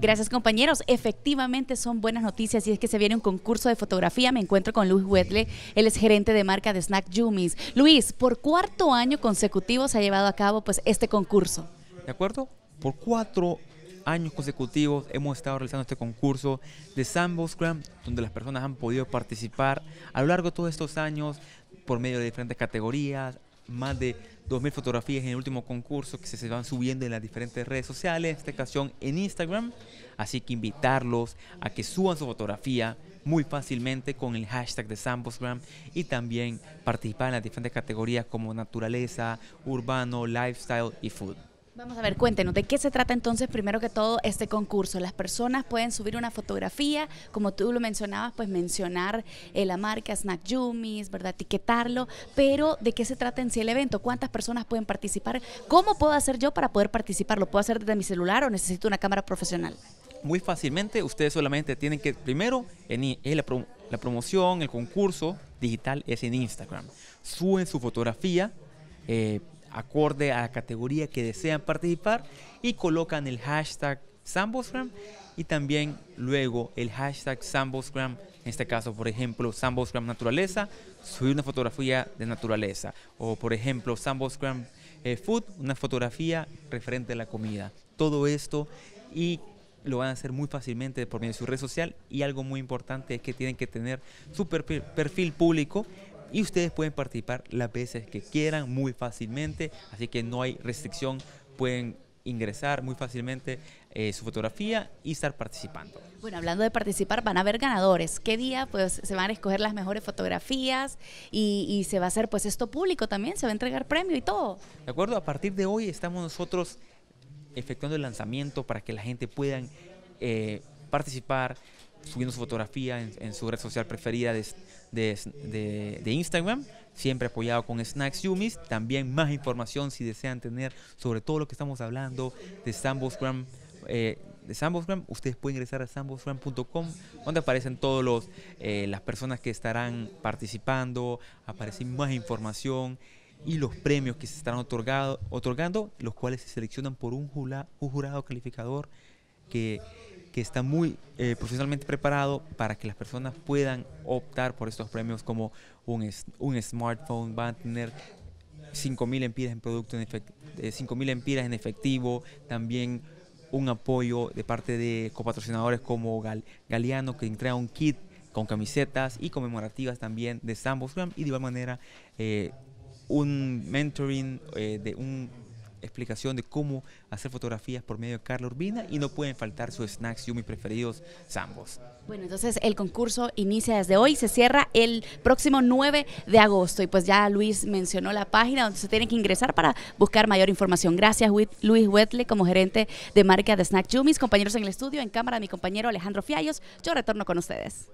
Gracias compañeros, efectivamente son buenas noticias y es que se viene un concurso de fotografía. Me encuentro con Luis Wetley, él es gerente de marca de Snack Jummies. Luis, por cuarto año consecutivo se ha llevado a cabo pues este concurso. ¿De acuerdo? Por cuatro años consecutivos hemos estado realizando este concurso de Sambo's Grand, donde las personas han podido participar a lo largo de todos estos años por medio de diferentes categorías, más de 2.000 fotografías en el último concurso que se van subiendo en las diferentes redes sociales, en esta ocasión en Instagram. Así que invitarlos a que suban su fotografía muy fácilmente con el hashtag de Sambosgram y también participar en las diferentes categorías como naturaleza, urbano, lifestyle y food. Vamos a ver, cuéntenos, ¿de qué se trata entonces primero que todo este concurso? Las personas pueden subir una fotografía, como tú lo mencionabas, pues mencionar eh, la marca Snack Yumis, ¿verdad? Etiquetarlo, pero ¿de qué se trata en sí el evento? ¿Cuántas personas pueden participar? ¿Cómo puedo hacer yo para poder participar? ¿Lo puedo hacer desde mi celular o necesito una cámara profesional? Muy fácilmente, ustedes solamente tienen que, primero, en, eh, la, promoción, el concurso digital es en Instagram. Suben su fotografía. Eh, acorde a la categoría que desean participar y colocan el hashtag Sambosgram y también luego el hashtag Sambosgram, en este caso por ejemplo Sambosgram Naturaleza, subir una fotografía de naturaleza o por ejemplo Sambosgram eh, Food, una fotografía referente a la comida. Todo esto y lo van a hacer muy fácilmente por medio de su red social y algo muy importante es que tienen que tener su perfil público y ustedes pueden participar las veces que quieran muy fácilmente, así que no hay restricción, pueden ingresar muy fácilmente eh, su fotografía y estar participando. Bueno, hablando de participar, van a haber ganadores. ¿Qué día pues se van a escoger las mejores fotografías y, se va a hacer pues esto público también? ¿Se va a entregar premio y todo? De acuerdo, a partir de hoy estamos nosotros efectuando el lanzamiento para que la gente pueda eh, participar, subiendo su fotografía en, su red social preferida de, Instagram, siempre apoyado con Snacks Yumis. También más información si desean tener sobre todo lo que estamos hablando de Sambosgram. Eh, de ustedes pueden ingresar a sambosgram.com donde aparecen todas eh, las personas que estarán participando, aparece más información y los premios que se estarán otorgado, otorgando, los cuales se seleccionan por un, un jurado calificador que que está muy eh, profesionalmente preparado para que las personas puedan optar por estos premios como un, un smartphone, van a tener 5.000 empiras en producto, en 5.000 eh, en efectivo, también un apoyo de parte de copatrocinadores como Galeano que entrega un kit con camisetas y conmemorativas también de Scrum y de igual manera eh, un mentoring de un explicación de cómo hacer fotografías por medio de Carla Urbina y no pueden faltar sus snacks yumi preferidos, Zambos. Bueno, entonces el concurso inicia desde hoy, se cierra el próximo 9 de agosto y pues ya Luis mencionó la página donde se tienen que ingresar para buscar mayor información. Gracias Luis Wetley como gerente de marca de Snack Yumi, compañeros en el estudio, en cámara mi compañero Alejandro Fiallos, yo retorno con ustedes.